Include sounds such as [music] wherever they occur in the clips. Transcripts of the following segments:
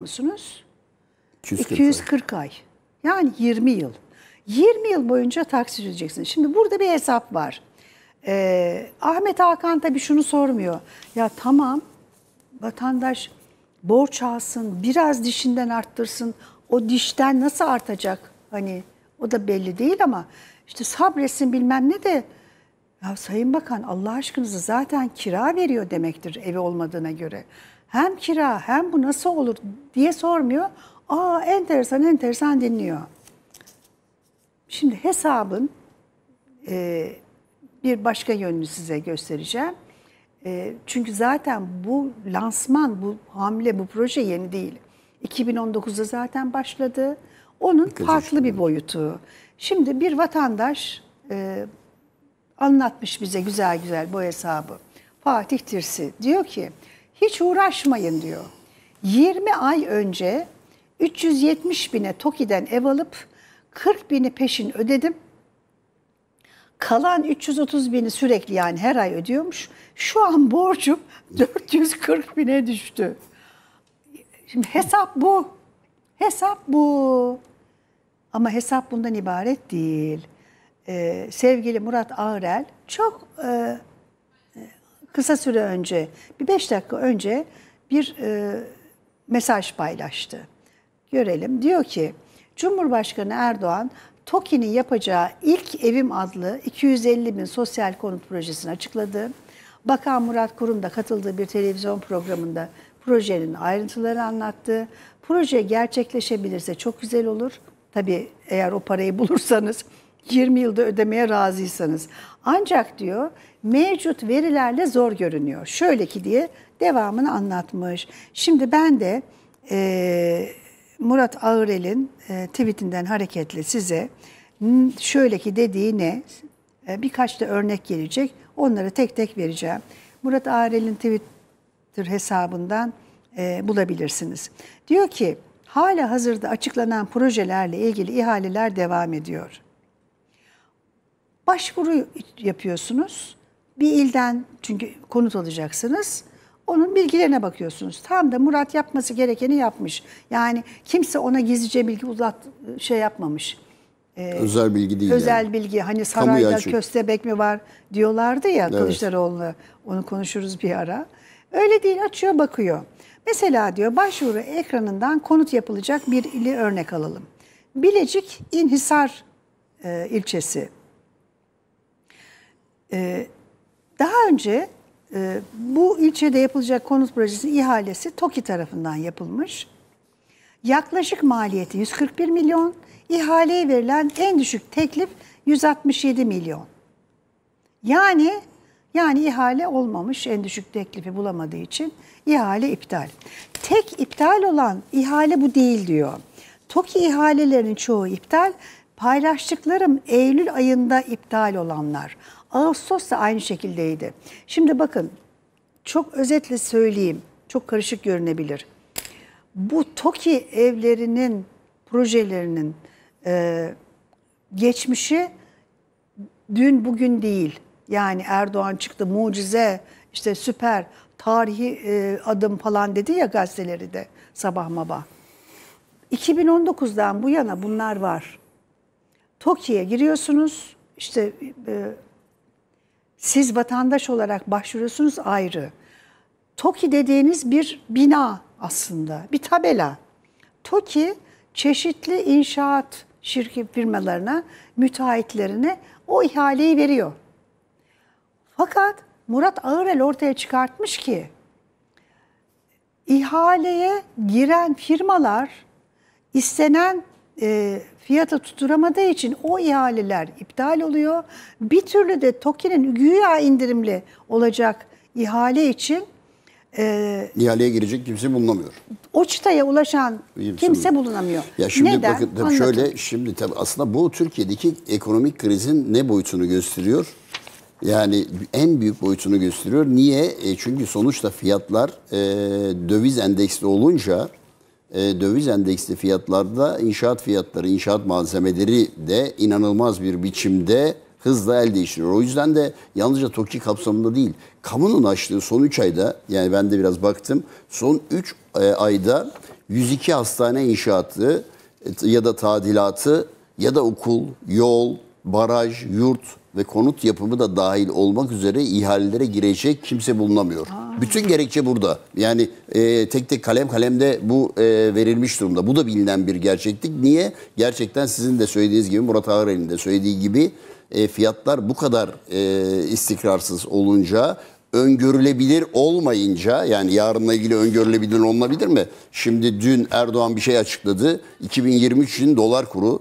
musunuz? 240, 240 ay. Yani 20 yıl. 20 yıl boyunca taksit ödeyeceksiniz. Şimdi burada bir hesap var. Ee, Ahmet Hakan tabii şunu sormuyor. Ya tamam vatandaş borç alsın, biraz dişinden arttırsın. O dişten nasıl artacak? Hani o da belli değil ama işte sabresin bilmem ne de ya Sayın Bakan Allah aşkınızı zaten kira veriyor demektir evi olmadığına göre hem kira hem bu nasıl olur diye sormuyor. Aa enteresan enteresan dinliyor. Şimdi hesabın e, bir başka yönünü size göstereceğim. E, çünkü zaten bu lansman, bu hamle, bu proje yeni değil. 2019'da zaten başladı. Onun Gözüşmeler. farklı bir boyutu. Şimdi bir vatandaş e, anlatmış bize güzel güzel bu hesabı. Fatih Tirsi diyor ki hiç uğraşmayın diyor. 20 ay önce 370 bine TOKİ'den ev alıp 40 bini peşin ödedim. Kalan 330 bini sürekli yani her ay ödüyormuş. Şu an borcum 440 [laughs] bine düştü. Şimdi hesap bu. Hesap bu. Ama hesap bundan ibaret değil. Ee, sevgili Murat Ağrel çok e, kısa süre önce, bir beş dakika önce bir e, mesaj paylaştı. Görelim. Diyor ki, Cumhurbaşkanı Erdoğan, TOKİ'nin yapacağı ilk evim adlı 250 bin sosyal konut projesini açıkladı. Bakan Murat Kurum da katıldığı bir televizyon programında projenin ayrıntıları anlattı. Proje gerçekleşebilirse çok güzel olur. Tabii eğer o parayı bulursanız 20 yılda ödemeye razıysanız. Ancak diyor mevcut verilerle zor görünüyor. Şöyle ki diye devamını anlatmış. Şimdi ben de e, Murat Ağırel'in e, tweetinden hareketle size şöyle ki dediği ne? E, birkaç da örnek gelecek. Onları tek tek vereceğim. Murat Ağırel'in Twitter hesabından e, bulabilirsiniz. Diyor ki hala hazırda açıklanan projelerle ilgili ihaleler devam ediyor.'' Başvuru yapıyorsunuz. Bir ilden çünkü konut alacaksınız. Onun bilgilerine bakıyorsunuz. Tam da Murat yapması gerekeni yapmış. Yani kimse ona gizlice bilgi uzat şey yapmamış. Ee, özel bilgi değil Özel yani. bilgi. Hani sarayda köstebek mi var diyorlardı ya evet. Kılıçdaroğlu. Onu konuşuruz bir ara. Öyle değil açıyor bakıyor. Mesela diyor başvuru ekranından konut yapılacak bir ili örnek alalım. Bilecik İnhisar e, ilçesi. Ee, daha önce e, bu ilçede yapılacak konut projesi ihalesi TOKİ tarafından yapılmış. Yaklaşık maliyeti 141 milyon, ihaleye verilen en düşük teklif 167 milyon. Yani yani ihale olmamış en düşük teklifi bulamadığı için ihale iptal. Tek iptal olan ihale bu değil diyor. TOKİ ihalelerinin çoğu iptal. Paylaştıklarım Eylül ayında iptal olanlar. Ağustos da aynı şekildeydi. Şimdi bakın çok özetle söyleyeyim. Çok karışık görünebilir. Bu TOKİ evlerinin projelerinin e, geçmişi dün bugün değil. Yani Erdoğan çıktı mucize işte süper tarihi e, adım falan dedi ya gazeteleri de sabah maba. 2019'dan bu yana bunlar var. TOKİ'ye giriyorsunuz işte e, siz vatandaş olarak başvuruyorsunuz ayrı. TOKİ dediğiniz bir bina aslında, bir tabela. TOKİ çeşitli inşaat şirket firmalarına, müteahhitlerine o ihaleyi veriyor. Fakat Murat Ağırel ortaya çıkartmış ki ihaleye giren firmalar istenen e, fiyata tutturamadığı için o ihaleler iptal oluyor. Bir türlü de TOKİ'nin güya indirimli olacak ihale için e, ihaleye girecek kimse bulunamıyor. O çıtaya ulaşan kimse, kimse bulunamıyor. Ya şimdi Neden? bakın tabii şöyle şimdi tabii aslında bu Türkiye'deki ekonomik krizin ne boyutunu gösteriyor? Yani en büyük boyutunu gösteriyor. Niye? E çünkü sonuçta fiyatlar e, döviz endeksli olunca e, döviz endeksli fiyatlarda inşaat fiyatları, inşaat malzemeleri de inanılmaz bir biçimde hızla el değiştiriyor. O yüzden de yalnızca TOKİ kapsamında değil, kamunun açtığı son 3 ayda, yani ben de biraz baktım, son 3 e, ayda 102 hastane inşaatı e, ya da tadilatı ya da okul, yol, baraj, yurt, ve konut yapımı da dahil olmak üzere ihalelere girecek kimse bulunamıyor. Aa. Bütün gerekçe burada. Yani e, tek tek kalem kalemde bu e, verilmiş durumda. Bu da bilinen bir gerçeklik. Niye? Gerçekten sizin de söylediğiniz gibi Murat Ağırel'in de söylediği gibi e, fiyatlar bu kadar e, istikrarsız olunca öngörülebilir olmayınca yani yarınla ilgili öngörülebilir olabilir mi? Şimdi dün Erdoğan bir şey açıkladı. 2023 için dolar kurunu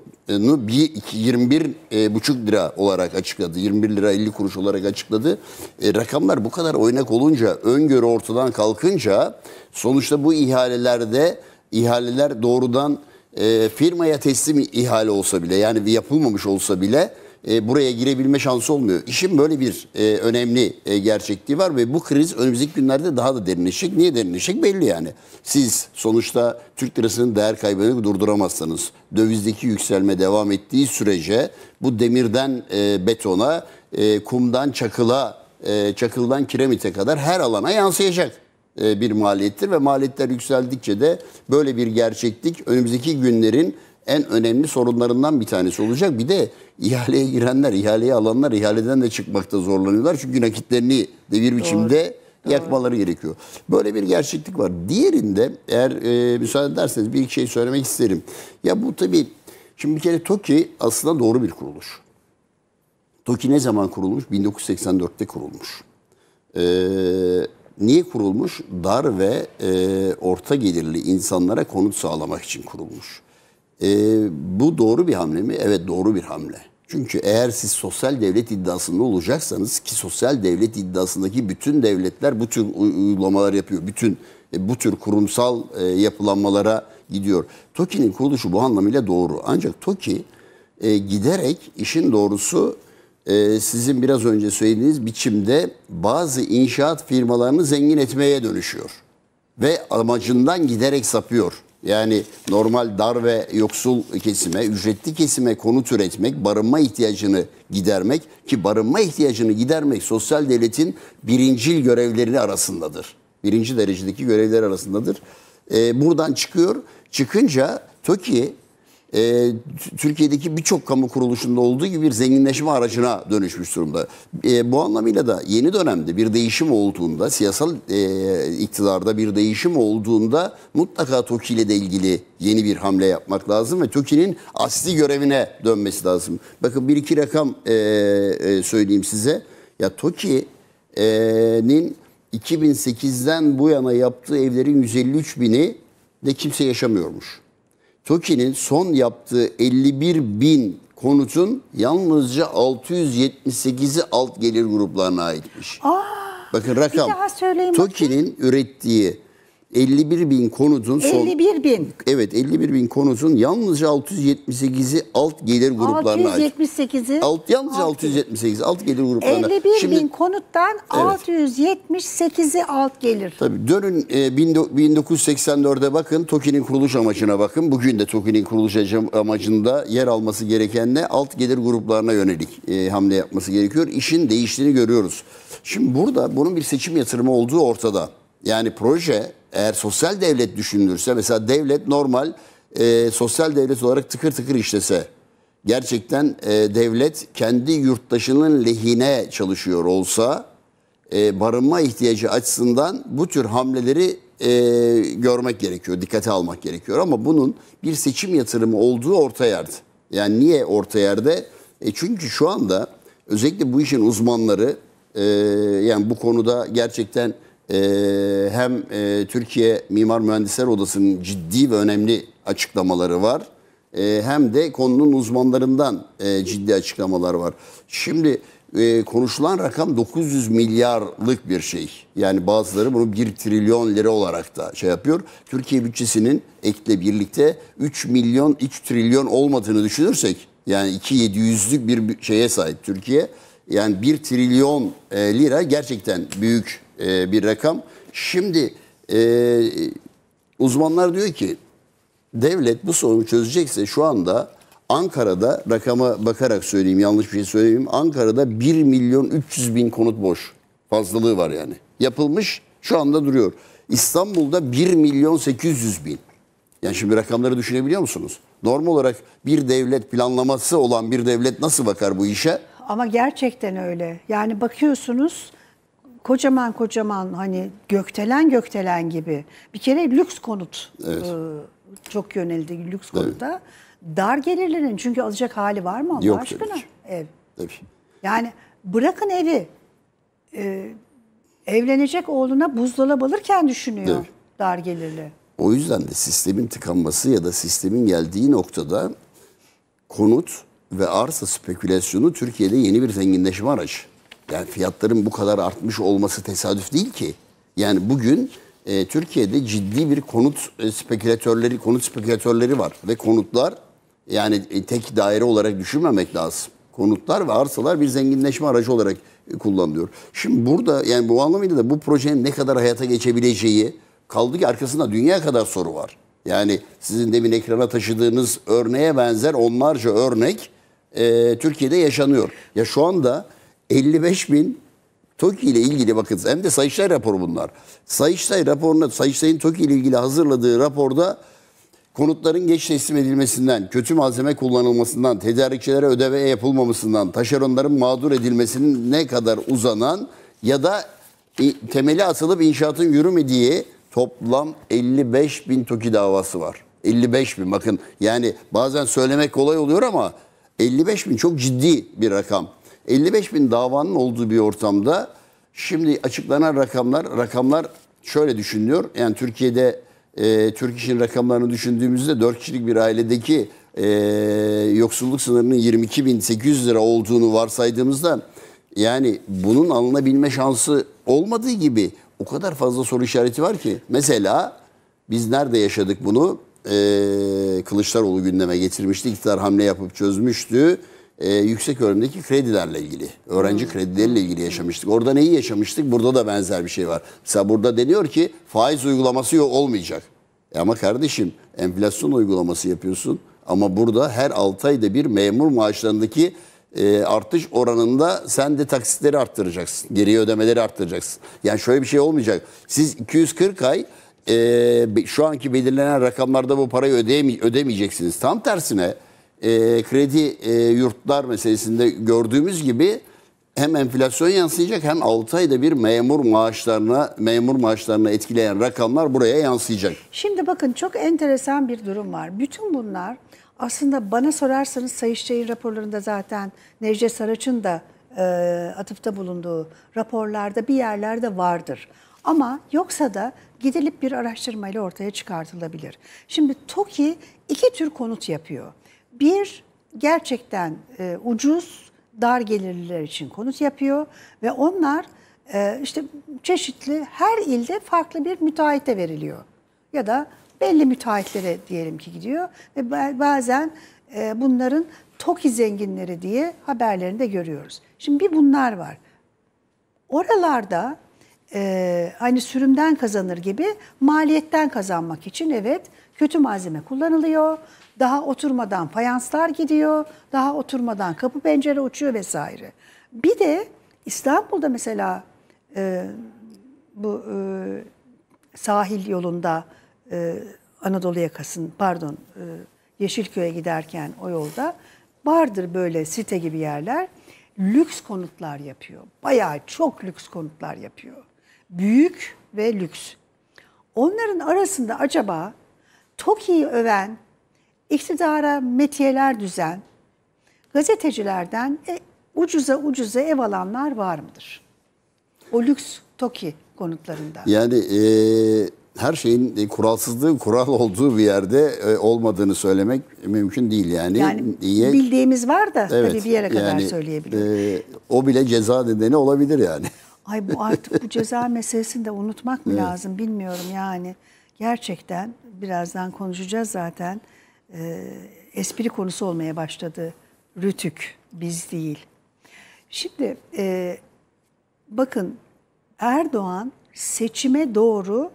21 e, buçuk lira olarak açıkladı. 21 lira 50 kuruş olarak açıkladı. E, rakamlar bu kadar oynak olunca, öngörü ortadan kalkınca sonuçta bu ihalelerde ihaleler doğrudan e, firmaya teslim ihale olsa bile yani yapılmamış olsa bile e, buraya girebilme şansı olmuyor. İşin böyle bir e, önemli e, gerçekliği var ve bu kriz önümüzdeki günlerde daha da derinleşecek. Niye derinleşecek belli yani. Siz sonuçta Türk lirasının değer kaybını durduramazsanız, dövizdeki yükselme devam ettiği sürece bu demirden betona, kumdan çakıla, çakıldan kiremite kadar her alana yansıyacak bir maliyettir ve maliyetler yükseldikçe de böyle bir gerçeklik önümüzdeki günlerin en önemli sorunlarından bir tanesi olacak. Bir de ihaleye girenler, ihaleye alanlar ihaleden de çıkmakta zorlanıyorlar. Çünkü nakitlerini bir biçimde Doğru. yakmaları Doğru. gerekiyor. Böyle bir gerçeklik var. Diğerinde eğer e, müsaade ederseniz bir iki şey söylemek isterim. Ya bu tabii şimdi bir kere TOKİ aslında doğru bir kuruluş. TOKİ ne zaman kurulmuş? 1984'te kurulmuş. Eee niye kurulmuş? Dar ve e, orta gelirli insanlara konut sağlamak için kurulmuş. E, bu doğru bir hamle mi? Evet doğru bir hamle. Çünkü eğer siz sosyal devlet iddiasında olacaksanız ki sosyal devlet iddiasındaki bütün devletler bu tür uygulamalar yapıyor. Bütün e, bu tür kurumsal e, yapılanmalara gidiyor. TOKİ'nin kuruluşu bu anlamıyla doğru. Ancak TOKİ e, giderek işin doğrusu e, sizin biraz önce söylediğiniz biçimde bazı inşaat firmalarını zengin etmeye dönüşüyor. Ve amacından giderek sapıyor. Yani normal dar ve yoksul kesime, ücretli kesime konut üretmek, barınma ihtiyacını gidermek ki barınma ihtiyacını gidermek sosyal devletin birincil görevleri arasındadır. Birinci derecedeki görevler arasındadır. Ee, buradan çıkıyor. Çıkınca TOKİ e, Türkiye'deki birçok kamu kuruluşunda olduğu gibi bir zenginleşme aracına dönüşmüş durumda. E, bu anlamıyla da yeni dönemde bir değişim olduğunda, siyasal e, iktidarda bir değişim olduğunda mutlaka TOKİ ile de ilgili yeni bir hamle yapmak lazım ve TOKİ'nin asli görevine dönmesi lazım. Bakın bir iki rakam e, e, söyleyeyim size. Ya TOKİ'nin e, 2008'den bu yana yaptığı evlerin 153 bini de kimse yaşamıyormuş. TOKİ'nin son yaptığı 51 bin konutun yalnızca 678'i alt gelir gruplarına aitmiş. Aa, Bakın rakam. TOKİ'nin ürettiği 51 bin konutun 51 bin. Evet 51 bin konutun yalnızca 678'i alt gelir gruplarına 678'i? Alt, yalnızca 678 alt gelir gruplarına. 51 Şimdi, bin konuttan evet. 678'i alt gelir. Tabii dönün e, 1984'e bakın TOKİ'nin kuruluş amacına bakın. Bugün de TOKİ'nin kuruluş amacında yer alması gereken ne? Alt gelir gruplarına yönelik e, hamle yapması gerekiyor. İşin değiştiğini görüyoruz. Şimdi burada bunun bir seçim yatırımı olduğu ortada. Yani proje eğer sosyal devlet düşünülürse mesela devlet normal e, sosyal devlet olarak tıkır tıkır işlese gerçekten e, devlet kendi yurttaşının lehine çalışıyor olsa e, barınma ihtiyacı açısından bu tür hamleleri e, görmek gerekiyor, dikkate almak gerekiyor. Ama bunun bir seçim yatırımı olduğu orta yerde. Yani niye orta yerde? E çünkü şu anda özellikle bu işin uzmanları e, yani bu konuda gerçekten ee, hem e, Türkiye Mimar Mühendisler Odası'nın ciddi ve önemli açıklamaları var. Ee, hem de konunun uzmanlarından e, ciddi açıklamalar var. Şimdi e, konuşulan rakam 900 milyarlık bir şey. Yani bazıları bunu 1 trilyon lira olarak da şey yapıyor. Türkiye bütçesinin ekle birlikte 3 milyon 3 trilyon olmadığını düşünürsek yani 2700'lük bir şeye sahip Türkiye. Yani 1 trilyon lira gerçekten büyük e, bir rakam. Şimdi e, uzmanlar diyor ki devlet bu sorunu çözecekse şu anda Ankara'da rakama bakarak söyleyeyim yanlış bir şey söyleyeyim. Ankara'da 1 milyon 300 bin konut boş fazlalığı var yani. Yapılmış şu anda duruyor. İstanbul'da 1 milyon 800 bin. Yani şimdi rakamları düşünebiliyor musunuz? Normal olarak bir devlet planlaması olan bir devlet nasıl bakar bu işe? Ama gerçekten öyle. Yani bakıyorsunuz kocaman kocaman hani göktelen göktelen gibi bir kere lüks konut evet. e, çok yöneldi lüks konuda Evet. Dar gelirlerin çünkü alacak hali var mı Allah Yok, aşkına? Tabii. Ev. Tabii. Yani bırakın evi. E, evlenecek oğluna buzdolabı alırken düşünüyor evet. dar gelirli. O yüzden de sistemin tıkanması ya da sistemin geldiği noktada konut ve arsa spekülasyonu Türkiye'de yeni bir zenginleşme aracı. Yani fiyatların bu kadar artmış olması tesadüf değil ki. Yani bugün e, Türkiye'de ciddi bir konut e, spekülatörleri, konut spekülatörleri var ve konutlar yani e, tek daire olarak düşünmemek lazım. Konutlar ve arsalar bir zenginleşme aracı olarak e, kullanılıyor. Şimdi burada yani bu anlamıyla da bu projenin ne kadar hayata geçebileceği kaldı ki arkasında dünya kadar soru var. Yani sizin demin ekrana taşıdığınız örneğe benzer onlarca örnek e, Türkiye'de yaşanıyor. Ya şu anda 55 bin TOKİ ile ilgili bakın hem de Sayıştay raporu bunlar. Sayıştay raporunda, Sayıştay'ın TOKİ ile ilgili hazırladığı raporda konutların geç teslim edilmesinden, kötü malzeme kullanılmasından, tedarikçilere ödeve yapılmamasından, taşeronların mağdur edilmesinin ne kadar uzanan ya da e, temeli atılıp inşaatın yürümediği toplam 55 bin TOKİ davası var. 55 bin bakın yani bazen söylemek kolay oluyor ama 55 bin çok ciddi bir rakam. 55 bin davanın olduğu bir ortamda şimdi açıklanan rakamlar rakamlar şöyle düşünülüyor. Yani Türkiye'de e, Türk işin rakamlarını düşündüğümüzde 4 kişilik bir ailedeki e, yoksulluk sınırının 22.800 lira olduğunu varsaydığımızda yani bunun alınabilme şansı olmadığı gibi o kadar fazla soru işareti var ki. Mesela biz nerede yaşadık bunu? Ee, Kılıçdaroğlu gündeme getirmişti. İktidar hamle yapıp çözmüştü e, yüksek öğrenimdeki kredilerle ilgili, öğrenci hmm. kredileriyle ilgili yaşamıştık. Orada neyi yaşamıştık? Burada da benzer bir şey var. Mesela burada deniyor ki faiz uygulaması yok olmayacak. E ama kardeşim enflasyon uygulaması yapıyorsun ama burada her 6 ayda bir memur maaşlarındaki e, artış oranında sen de taksitleri arttıracaksın. Geri ödemeleri arttıracaksın. Yani şöyle bir şey olmayacak. Siz 240 ay e, şu anki belirlenen rakamlarda bu parayı ödeyemeyeceksiniz. Tam tersine e, kredi e, yurtlar meselesinde gördüğümüz gibi hem enflasyon yansıyacak hem 6 ayda bir memur maaşlarına memur maaşlarına etkileyen rakamlar buraya yansıyacak. Şimdi bakın çok enteresan bir durum var. Bütün bunlar aslında bana sorarsanız Sayıştay'ın raporlarında zaten Necdet Saraç'ın da e, atıfta bulunduğu raporlarda bir yerlerde vardır. Ama yoksa da gidilip bir araştırmayla ortaya çıkartılabilir. Şimdi TOKİ iki tür konut yapıyor. Bir, gerçekten e, ucuz, dar gelirliler için konut yapıyor ve onlar e, işte çeşitli her ilde farklı bir müteahhite veriliyor. Ya da belli müteahhitlere diyelim ki gidiyor ve bazen e, bunların TOKİ zenginleri diye haberlerinde görüyoruz. Şimdi bir bunlar var. Oralarda e, aynı hani sürümden kazanır gibi maliyetten kazanmak için evet kötü malzeme kullanılıyor. Daha oturmadan fayanslar gidiyor, daha oturmadan kapı pencere uçuyor vesaire. Bir de İstanbul'da mesela e, bu e, sahil yolunda e, Anadolu yakasının pardon e, Yeşilköy'e giderken o yolda vardır böyle site gibi yerler. Lüks konutlar yapıyor. Bayağı çok lüks konutlar yapıyor büyük ve lüks. Onların arasında acaba TOKİ'yi öven, iktidara metiyeler düzen, gazetecilerden e, ucuza ucuza ev alanlar var mıdır? O lüks Toki konutlarında. Yani e, her şeyin e, kuralsızlığı kural olduğu bir yerde e, olmadığını söylemek mümkün değil yani. Yani niye? bildiğimiz var da evet, tabii hani bir yere kadar yani, söyleyebilirim. E, o bile ceza nedeni olabilir yani. [laughs] Ay bu artık bu ceza [laughs] meselesini de unutmak mı evet. lazım bilmiyorum yani. Gerçekten birazdan konuşacağız zaten. E, espri konusu olmaya başladı. Rütük biz değil. Şimdi e, bakın Erdoğan seçime doğru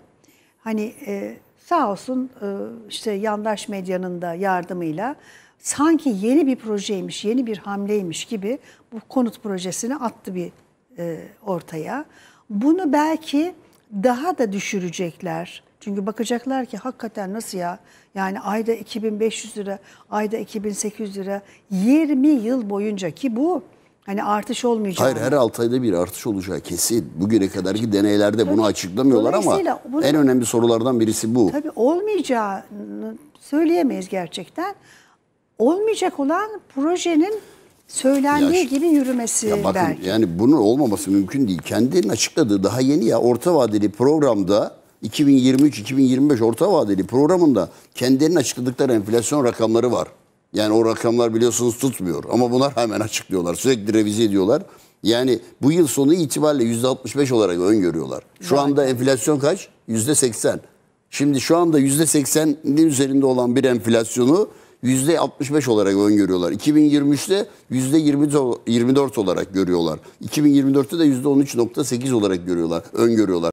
hani e, sağ olsun e, işte yandaş medyanın da yardımıyla sanki yeni bir projeymiş, yeni bir hamleymiş gibi bu konut projesini attı bir e, ortaya. Bunu belki daha da düşürecekler. Çünkü bakacaklar ki hakikaten nasıl ya? Yani ayda 2500 lira, ayda 2800 lira 20 yıl boyunca ki bu hani artış olmayacak. Hayır her 6 ayda bir artış olacağı kesin. Bugüne kadarki deneylerde tabii, bunu açıklamıyorlar ama bunu, en önemli sorulardan birisi bu. Tabii olmayacağını söyleyemeyiz gerçekten. Olmayacak olan projenin söylendiği ya, gibi yürümesi ya bakın, belki. Yani bunun olmaması mümkün değil. Kendinin açıkladığı daha yeni ya orta vadeli programda 2023-2025 orta vadeli programında kendilerinin açıkladıkları enflasyon rakamları var. Yani o rakamlar biliyorsunuz tutmuyor ama bunlar hemen açıklıyorlar. Sürekli revize ediyorlar. Yani bu yıl sonu itibariyle %65 olarak öngörüyorlar. Şu yani. anda enflasyon kaç? %80. Şimdi şu anda %80'in üzerinde olan bir enflasyonu %65 olarak öngörüyorlar. 2023'te %24 olarak görüyorlar. 2024'te de %13.8 olarak görüyorlar, öngörüyorlar.